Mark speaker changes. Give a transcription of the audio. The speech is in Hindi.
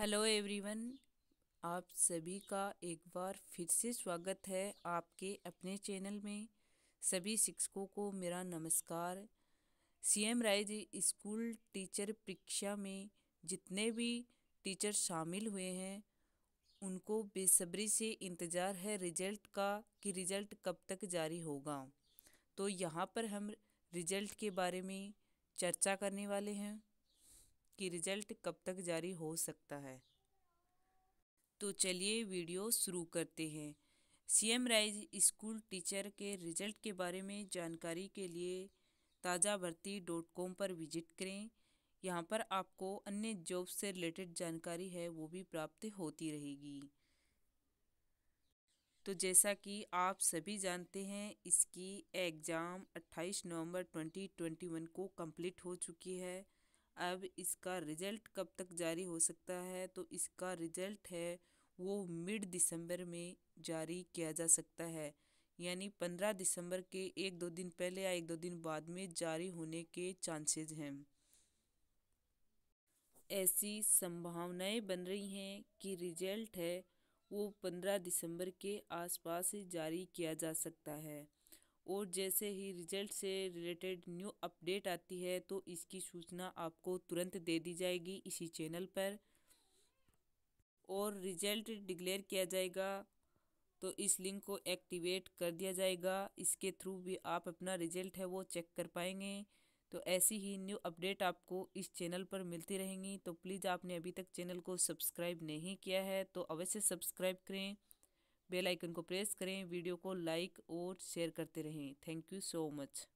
Speaker 1: हेलो एवरीवन आप सभी का एक बार फिर से स्वागत है आपके अपने चैनल में सभी शिक्षकों को मेरा नमस्कार सीएम राइज स्कूल टीचर परीक्षा में जितने भी टीचर शामिल हुए हैं उनको बेसब्री से इंतज़ार है रिजल्ट का कि रिज़ल्ट कब तक जारी होगा तो यहाँ पर हम रिज़ल्ट के बारे में चर्चा करने वाले हैं कि रिजल्ट कब तक जारी हो सकता है तो चलिए वीडियो शुरू करते हैं सीएम राइज स्कूल टीचर के रिजल्ट के बारे में जानकारी के लिए ताज़ा भर्ती डॉट कॉम पर विजिट करें यहाँ पर आपको अन्य जॉब से रिलेटेड जानकारी है वो भी प्राप्त होती रहेगी तो जैसा कि आप सभी जानते हैं इसकी एग्ज़ाम 28 नवंबर 2021 को कंप्लीट हो चुकी है अब इसका रिज़ल्ट कब तक जारी हो सकता है तो इसका रिज़ल्ट है वो मिड दिसंबर में जारी किया जा सकता है यानी पंद्रह दिसंबर के एक दो दिन पहले या एक दो दिन बाद में जारी होने के चांसेज हैं ऐसी संभावनाएं बन रही हैं कि रिजल्ट है वो पंद्रह दिसंबर के आसपास जारी किया जा सकता है और जैसे ही रिजल्ट से रिलेटेड न्यू अपडेट आती है तो इसकी सूचना आपको तुरंत दे दी जाएगी इसी चैनल पर और रिजल्ट डिक्लेयर किया जाएगा तो इस लिंक को एक्टिवेट कर दिया जाएगा इसके थ्रू भी आप अपना रिजल्ट है वो चेक कर पाएंगे तो ऐसी ही न्यू अपडेट आपको इस चैनल पर मिलती रहेंगी तो प्लीज़ आपने अभी तक चैनल को सब्सक्राइब नहीं किया है तो अवश्य सब्सक्राइब करें बेल आइकन को प्रेस करें वीडियो को लाइक और शेयर करते रहें थैंक यू सो मच